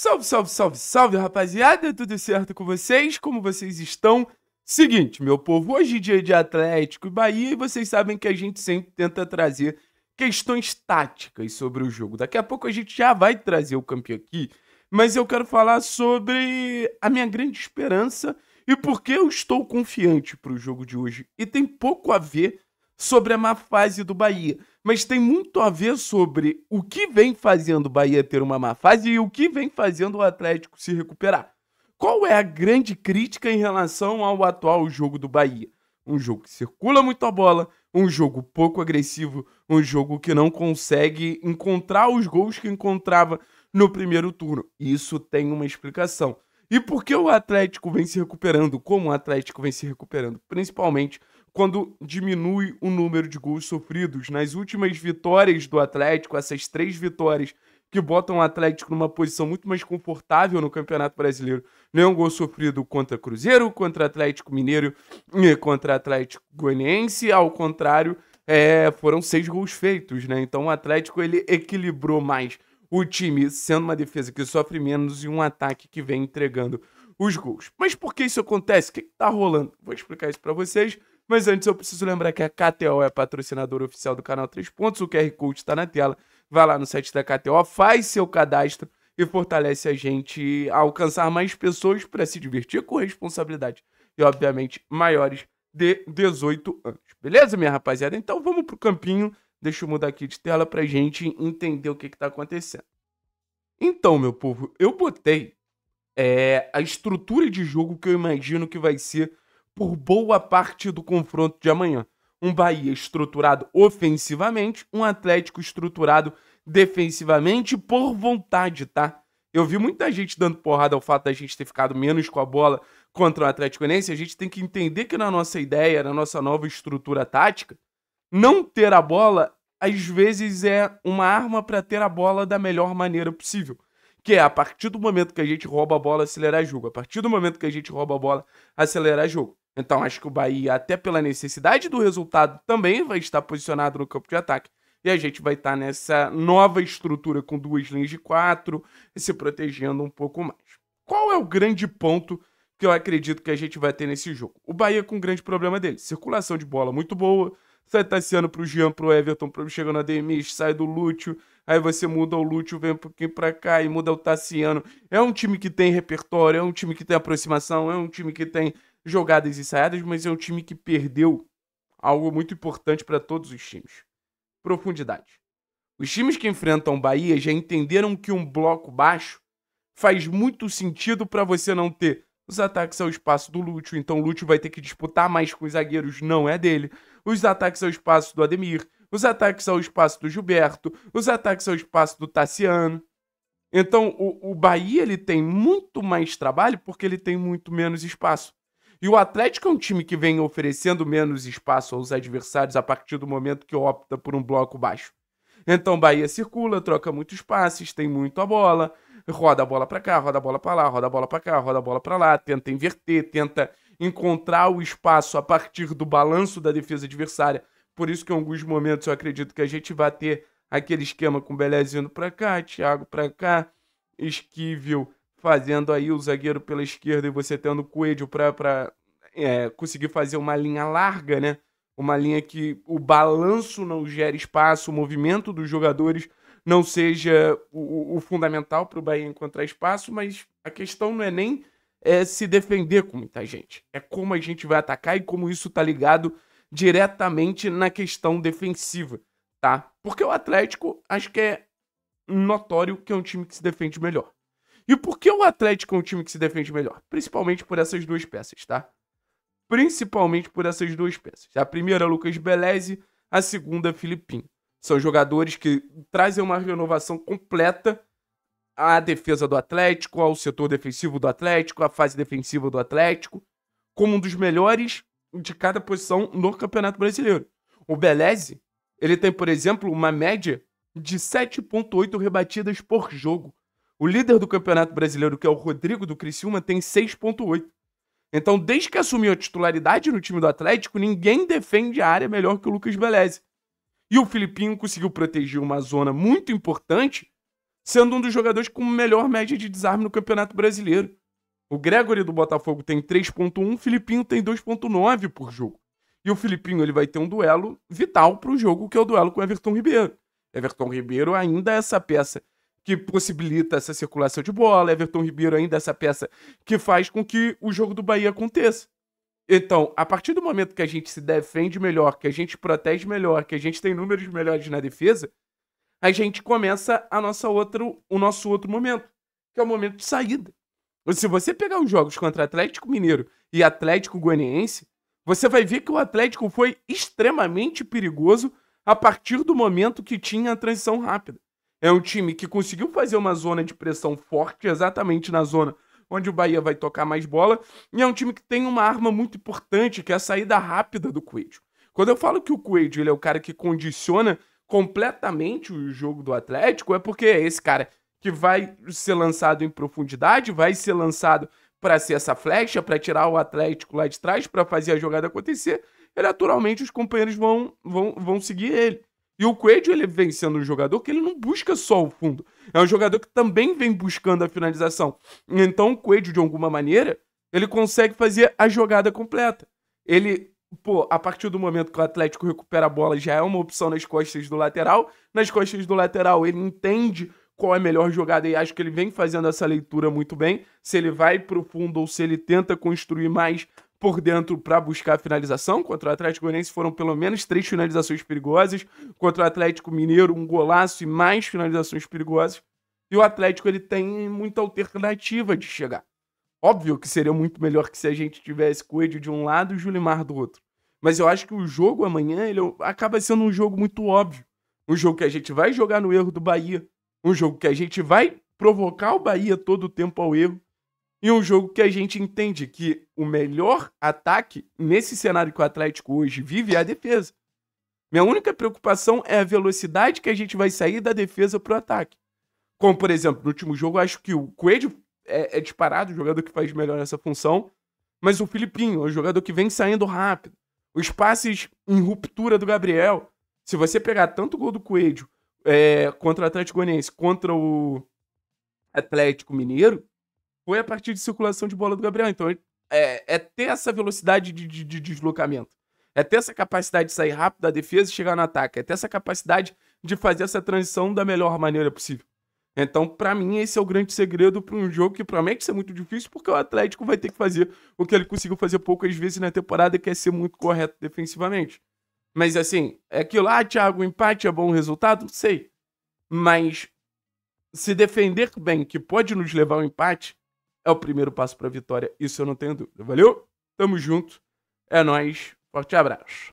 Salve, salve, salve, salve, rapaziada! Tudo certo com vocês? Como vocês estão? Seguinte, meu povo, hoje é dia de Atlético e Bahia e vocês sabem que a gente sempre tenta trazer questões táticas sobre o jogo. Daqui a pouco a gente já vai trazer o campeão aqui, mas eu quero falar sobre a minha grande esperança e por que eu estou confiante para o jogo de hoje. E tem pouco a ver sobre a má fase do Bahia, mas tem muito a ver sobre o que vem fazendo o Bahia ter uma má fase e o que vem fazendo o Atlético se recuperar. Qual é a grande crítica em relação ao atual jogo do Bahia? Um jogo que circula muito a bola, um jogo pouco agressivo, um jogo que não consegue encontrar os gols que encontrava no primeiro turno. Isso tem uma explicação. E por que o Atlético vem se recuperando? Como o Atlético vem se recuperando? Principalmente quando diminui o número de gols sofridos. Nas últimas vitórias do Atlético, essas três vitórias que botam o Atlético numa posição muito mais confortável no Campeonato Brasileiro. Nenhum é gol sofrido contra Cruzeiro, contra Atlético Mineiro e contra Atlético Goianiense. Ao contrário, é, foram seis gols feitos, né? Então o Atlético ele equilibrou mais o time, sendo uma defesa que sofre menos e um ataque que vem entregando os gols. Mas por que isso acontece? O que, está rolando? Vou explicar isso para vocês. Mas antes eu preciso lembrar que a KTO é a patrocinadora oficial do canal 3 Pontos. O QR Code está na tela. Vai lá no site da KTO, faz seu cadastro e fortalece a gente a alcançar mais pessoas para se divertir com responsabilidade e, obviamente, maiores de 18 anos. Beleza, minha rapaziada? Então vamos pro campinho. Deixa eu mudar aqui de tela pra gente entender o que, que tá acontecendo. Então, meu povo, eu botei é, a estrutura de jogo que eu imagino que vai ser por boa parte do confronto de amanhã. Um Bahia estruturado ofensivamente, um Atlético estruturado defensivamente por vontade, tá? Eu vi muita gente dando porrada ao fato da gente ter ficado menos com a bola contra o Atlético Goianiense. A gente tem que entender que na nossa ideia, na nossa nova estrutura tática, não ter a bola às vezes é uma arma para ter a bola da melhor maneira possível. Que é a partir do momento que a gente rouba a bola, acelerar jogo. A partir do momento que a gente rouba a bola, acelerar jogo. Então acho que o Bahia, até pela necessidade do resultado, também vai estar posicionado no campo de ataque. E a gente vai estar nessa nova estrutura com duas linhas de quatro, se protegendo um pouco mais. Qual é o grande ponto que eu acredito que a gente vai ter nesse jogo? O Bahia com um grande problema dele: circulação de bola muito boa, sai Tassiano pro Jean, pro Everton, pro... chega no Ademir, sai do Lúcio, aí você muda o Lúcio, vem um pouquinho pra cá e muda o Tassiano. É um time que tem repertório, é um time que tem aproximação, é um time que tem jogadas ensaiadas, mas é um time que perdeu algo muito importante para todos os times: profundidade. Os times que enfrentam Bahia já entenderam que um bloco baixo faz muito sentido para você não ter os ataques ao espaço do Lúcio, então o Lúcio vai ter que disputar mais com os zagueiros, não é dele. Os ataques ao espaço do Ademir, os ataques ao espaço do Gilberto, os ataques ao espaço do Tassiano. Então o, o Bahia ele tem muito mais trabalho porque ele tem muito menos espaço. E o Atlético é um time que vem oferecendo menos espaço aos adversários a partir do momento que opta por um bloco baixo. Então Bahia circula, troca muitos passes, tem muito a bola, roda a bola para cá, roda a bola para lá, roda a bola para cá, roda a bola para lá, tenta inverter, tenta encontrar o espaço a partir do balanço da defesa adversária. Por isso que em alguns momentos eu acredito que a gente vai ter aquele esquema com Belez indo para cá, Thiago para cá, Esquivel fazendo aí o zagueiro pela esquerda e você tendo o Coelho para é, conseguir fazer uma linha larga, né? Uma linha que o balanço não gere espaço, o movimento dos jogadores não seja o, o fundamental para o Bahia encontrar espaço, mas a questão não é nem é, se defender com muita gente, é como a gente vai atacar e como isso está ligado diretamente na questão defensiva, tá? Porque o Atlético acho que é notório que é um time que se defende melhor. E por que o Atlético é um time que se defende melhor? Principalmente por essas duas peças, tá? Principalmente por essas duas peças. A primeira, Lucas Beleze, a segunda, Filipim. São jogadores que trazem uma renovação completa à defesa do Atlético, ao setor defensivo do Atlético, à fase defensiva do Atlético, como um dos melhores de cada posição no Campeonato Brasileiro. O Beleze, ele tem, por exemplo, uma média de 7.8 rebatidas por jogo. O líder do Campeonato Brasileiro, que é o Rodrigo do Criciúma, tem 6.8. Então, desde que assumiu a titularidade no time do Atlético, ninguém defende a área melhor que o Lucas Beleza. E o Filipinho conseguiu proteger uma zona muito importante, sendo um dos jogadores com melhor média de desarme no Campeonato Brasileiro. O Gregory do Botafogo tem 3.1, o Filipinho tem 2.9 por jogo. E o Filipinho ele vai ter um duelo vital para o jogo, que é o duelo com o Everton Ribeiro. Everton Ribeiro ainda é essa peça que possibilita essa circulação de bola, Everton Ribeiro ainda é essa peça que faz com que o jogo do Bahia aconteça. Então, a partir do momento que a gente se defende melhor, que a gente protege melhor, que a gente tem números melhores na defesa, a gente começa a nossa outro, o nosso outro momento, que é o momento de saída. Se você pegar os jogos contra Atlético Mineiro e Atlético Goianiense, você vai ver que o Atlético foi extremamente perigoso a partir do momento que tinha a transição rápida. É um time que conseguiu fazer uma zona de pressão forte, exatamente na zona onde o Bahia vai tocar mais bola, e é um time que tem uma arma muito importante, que é a saída rápida do Coelho. Quando eu falo que o Coelho ele é o cara que condiciona completamente o jogo do Atlético, é porque é esse cara que vai ser lançado em profundidade, vai ser lançado para ser essa flecha, para tirar o Atlético lá de trás, para fazer a jogada acontecer, e naturalmente os companheiros vão, vão, vão seguir ele. E o Coelho, ele vem sendo um jogador que ele não busca só o fundo. É um jogador que também vem buscando a finalização. Então, o Coelho, de alguma maneira, ele consegue fazer a jogada completa. Ele, pô, a partir do momento que o Atlético recupera a bola, já é uma opção nas costas do lateral. Nas costas do lateral, ele entende qual é a melhor jogada e acho que ele vem fazendo essa leitura muito bem. Se ele vai pro fundo ou se ele tenta construir mais por dentro para buscar a finalização. Contra o Atlético Goianiense foram pelo menos três finalizações perigosas. Contra o Atlético Mineiro, um golaço e mais finalizações perigosas. E o Atlético ele tem muita alternativa de chegar. Óbvio que seria muito melhor que se a gente tivesse Coelho de um lado e Julimar do outro. Mas eu acho que o jogo amanhã ele é acaba sendo um jogo muito óbvio. Um jogo que a gente vai jogar no erro do Bahia. Um jogo que a gente vai provocar o Bahia todo o tempo ao erro. E um jogo que a gente entende que o melhor ataque nesse cenário que o Atlético hoje vive é a defesa. Minha única preocupação é a velocidade que a gente vai sair da defesa pro ataque. Como, por exemplo, no último jogo, acho que o Coelho é, é disparado, o jogador que faz melhor essa função. Mas o Filipinho o jogador que vem saindo rápido. Os passes em ruptura do Gabriel. Se você pegar tanto o gol do Coelho é, contra o Atlético Goianiense, contra o Atlético Mineiro, foi a partir de circulação de bola do Gabriel. Então, é, é ter essa velocidade de, de, de, deslocamento. É ter essa capacidade de sair rápido da defesa e chegar no ataque. É ter essa capacidade de fazer essa transição da melhor maneira possível. Então, para mim, esse é o grande segredo para um jogo que promete ser muito difícil, porque o Atlético vai ter que fazer o que ele conseguiu fazer poucas vezes na temporada, que é ser muito correto defensivamente. Mas assim, é aquilo, ah, Thiago, o empate é bom resultado? Não sei. Mas se defender bem, que pode nos levar ao empate, é o primeiro passo para a vitória, isso eu não tenho dúvida. Valeu? Tamo junto. É nós. Forte abraço.